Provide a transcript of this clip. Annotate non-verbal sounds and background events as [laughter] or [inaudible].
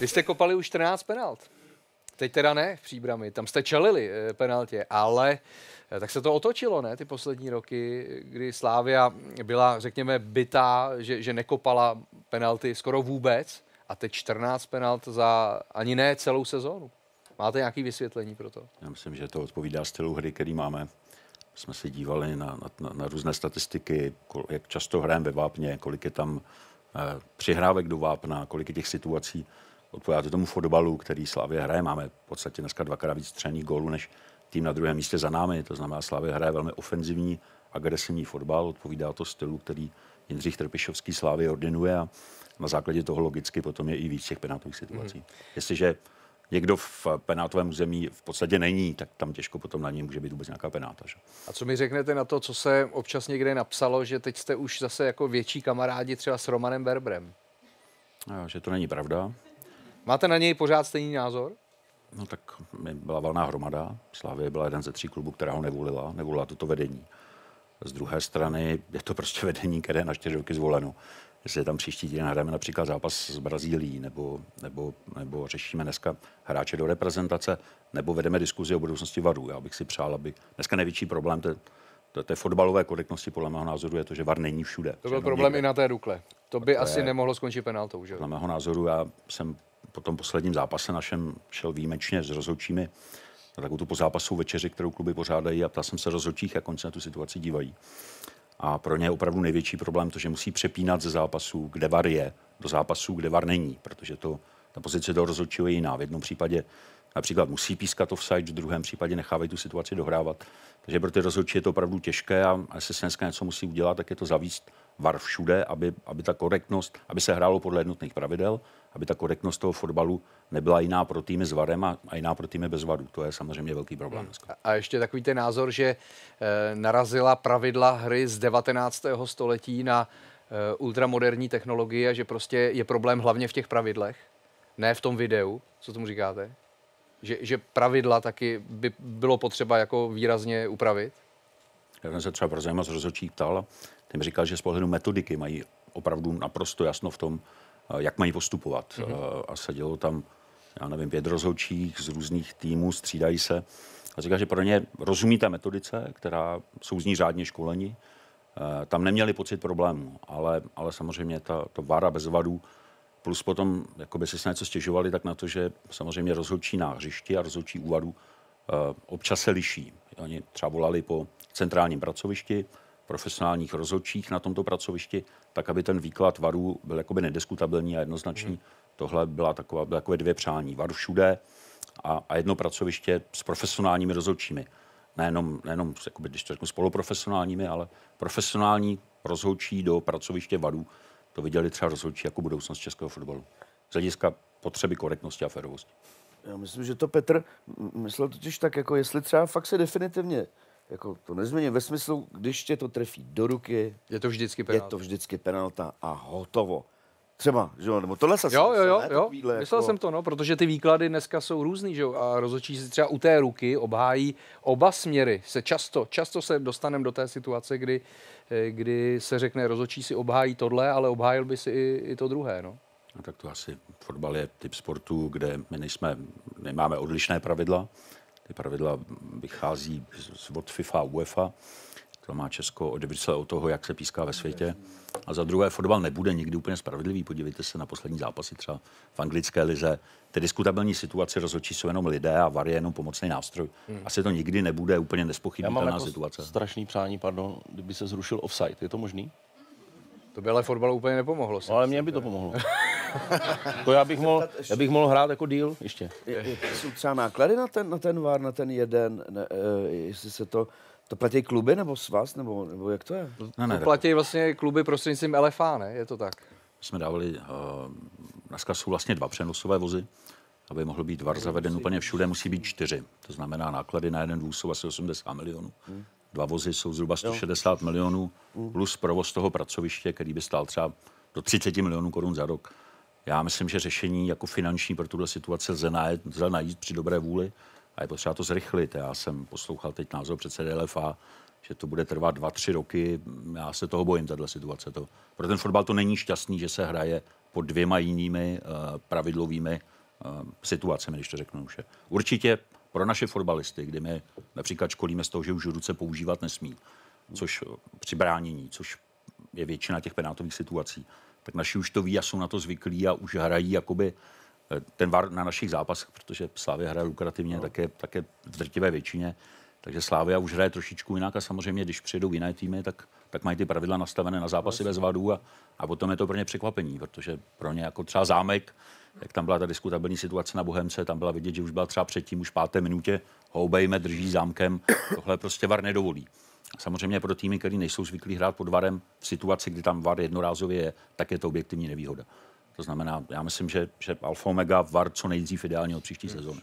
Vy jste kopali už 14 penalt. Teď teda ne v příbrami, tam jste čelili eh, penaltě, ale eh, tak se to otočilo, ne, ty poslední roky, kdy Slávia byla, řekněme, bytá, že, že nekopala penalty skoro vůbec a teď 14 penalt za ani ne celou sezónu. Máte nějaké vysvětlení pro to? Já myslím, že to odpovídá stylu hry, který máme. Jsme se dívali na, na, na různé statistiky, kol, jak často hrajeme ve vápně, kolik je tam eh, přihrávek do vápna, kolik je těch situací, odpovídá tomu fotbalu, který Slavě hraje. Máme v podstatě dneska dvakrát víc střelných gólů než tým na druhém místě za námi. To znamená, Slavě hraje velmi ofenzivní, agresivní fotbal, odpovídá to stylu, který Jindřich Trpišovský Slavě ordinuje a na základě toho logicky potom je i víc těch penátových situací. Mm. Jestliže někdo v penátovém území v podstatě není, tak tam těžko potom na něj může být vůbec nějaká penáta. Že? A co mi řeknete na to, co se občas někde napsalo, že teď jste už zase jako větší kamarádi třeba s Romanem Berbrem? že to není pravda. Máte na něj pořád stejný názor? No tak byla valná hromada. Slávě byla jeden ze tří klubů, která ho nevolila, nevolila toto vedení. Z druhé strany je to prostě vedení, které je na čtyři roky zvoleno. Jestli tam příští týden hrajeme například zápas s Brazílií, nebo, nebo, nebo řešíme dneska hráče do reprezentace, nebo vedeme diskuzi o budoucnosti varu. Já bych si přál, aby dneska největší problém té, té, té fotbalové korektnosti podle mého názoru je to, že var není všude. To byl problém někde. i na té rukle. To by to asi je, nemohlo skončit penaltou, že? Podle mého názoru já jsem po tom posledním zápase našem šel výjimečně s rozhodčími na takovou tu pozápasovou večeři, kterou kluby pořádají a ptal jsem se rozhodčích, jak oni se na tu situaci dívají. A pro ně je opravdu největší problém to, že musí přepínat ze zápasů, kde var je, do zápasů, kde var není, protože to, ta pozice do rozhodčího je jiná. V jednom případě například musí pískat offside, v druhém případě nechávají tu situaci dohrávat. Takže pro ty rozhodčí je to opravdu těžké a jestli se dneska něco musí udělat, tak je to zavíst var všude, aby, aby ta korektnost, aby se hrálo podle jednotných pravidel aby ta korektnost toho fotbalu nebyla jiná pro týmy s varem a, a jiná pro týmy bez varu. To je samozřejmě velký problém. A, a ještě takový ten názor, že e, narazila pravidla hry z 19. století na e, ultramoderní technologie a že prostě je problém hlavně v těch pravidlech, ne v tom videu. Co tomu říkáte? Že, že pravidla taky by bylo potřeba jako výrazně upravit? Já jsem se třeba pro zajímavost rozhodčí ptal ten mi říkal, že z pohledu metodiky mají opravdu naprosto jasno v tom, Eh, jak mají postupovat. Mm-hmm. A sedělo tam, já nevím, pět rozhodčích z různých týmů, střídají se. A říká, že pro ně rozumí té metodice, která jsou z ní řádně školeni. Eh, tam neměli pocit problému, ale, ale samozřejmě ta, to vára bez vadů, plus potom, jakoby se s něco stěžovali, tak na to, že samozřejmě rozhodčí na hřišti a rozhodčí úvadu občas se liší. Oni třeba volali po centrálním pracovišti, profesionálních rozhodčích na tomto pracovišti, tak aby ten výklad varů byl jakoby nediskutabilní a jednoznačný. Hmm. Tohle byla taková, byla takové dvě přání. Var všude a, a jedno pracoviště s profesionálními rozhodčími. Nejenom, nejenom jakoby, když to řeknu, spoluprofesionálními, ale profesionální rozhodčí do pracoviště varů. To viděli třeba rozhodčí jako budoucnost českého fotbalu. Z hlediska potřeby korektnosti a férovosti. Já myslím, že to Petr myslel totiž tak, jako jestli třeba fakt se definitivně jako to nezměním ve smyslu, když tě to trefí do ruky, je to vždycky penalta, je to vždycky penalta a hotovo. Třeba, že jo, nebo tohle se Jo, jo, jo, jo. myslel jako... jsem to, no, protože ty výklady dneska jsou různý, že jo, a rozhodčí si třeba u té ruky obhájí oba směry. Se často, často se dostaneme do té situace, kdy, eh, kdy se řekne, rozhodčí si obhájí tohle, ale obhájil by si i, i to druhé, no. No, tak to asi fotbal je typ sportu, kde my nejsme, nemáme odlišné pravidla, ty pravidla vychází z, od FIFA a UEFA, to má Česko odvislé od toho, jak se píská ve světě. A za druhé, fotbal nebude nikdy úplně spravedlivý. Podívejte se na poslední zápasy třeba v anglické lize. Ty diskutabilní situace rozhodčí jsou jenom lidé a var je jenom pomocný nástroj. Hmm. Asi to nikdy nebude úplně nespochybnitelná jako situace. strašný přání, pardon, kdyby se zrušil offside. Je to možný? To by ale fotbalu úplně nepomohlo. No, ale mě by to pomohlo. [laughs] to já bych, mohl, já bych mohl hrát jako díl ještě. Jsou třeba náklady na ten, na ten vár, na ten jeden, ne, eh, jestli se to... To platí kluby nebo svaz, nebo, nebo jak to je? No, ne, ne, to platí vlastně kluby prostřednictvím LFA, ne? Je to tak? Jsme dávali, uh, dneska jsou vlastně dva přenosové vozy, aby mohl být VAR zaveden úplně všude, musí být čtyři. To znamená náklady na jeden vůz jsou asi 80 milionů. Hmm. Dva vozy jsou zhruba 160 jo. milionů, hmm. plus provoz toho pracoviště, který by stál třeba do 30 milionů korun za rok. Já myslím, že řešení jako finanční pro tuhle situaci lze najít, lze najít při dobré vůli a je potřeba to zrychlit. Já jsem poslouchal teď názor předsedy LFA, že to bude trvat dva, tři roky. Já se toho bojím, tato situace. To, pro ten fotbal to není šťastný, že se hraje pod dvěma jinými uh, pravidlovými uh, situacemi, když to řeknu už. Určitě pro naše fotbalisty, kdy my například školíme z toho, že už ruce používat nesmí, což eh, při bránění, což je většina těch penátových situací, tak naši už to ví a jsou na to zvyklí a už hrají jakoby eh, ten VAR na našich zápasech, protože Slávia hraje lukrativně, no. také, také v drtivé většině. Takže Slávia už hraje trošičku jinak a samozřejmě, když přijdou jiné týmy, tak, tak mají ty pravidla nastavené na zápasy bez vadů a, a potom je to pro ně překvapení, protože pro ně jako třeba zámek, jak tam byla ta diskutabilní situace na Bohemce, tam byla vidět, že už byla třeba předtím, už v páté minutě, ho obejme, drží zámkem, tohle prostě VAR nedovolí. Samozřejmě pro týmy, které nejsou zvyklí hrát pod varem v situaci, kdy tam var jednorázově je, tak je to objektivní nevýhoda. To znamená, já myslím, že, že Alfa Omega VAR co nejdřív ideálně od příští sezóny.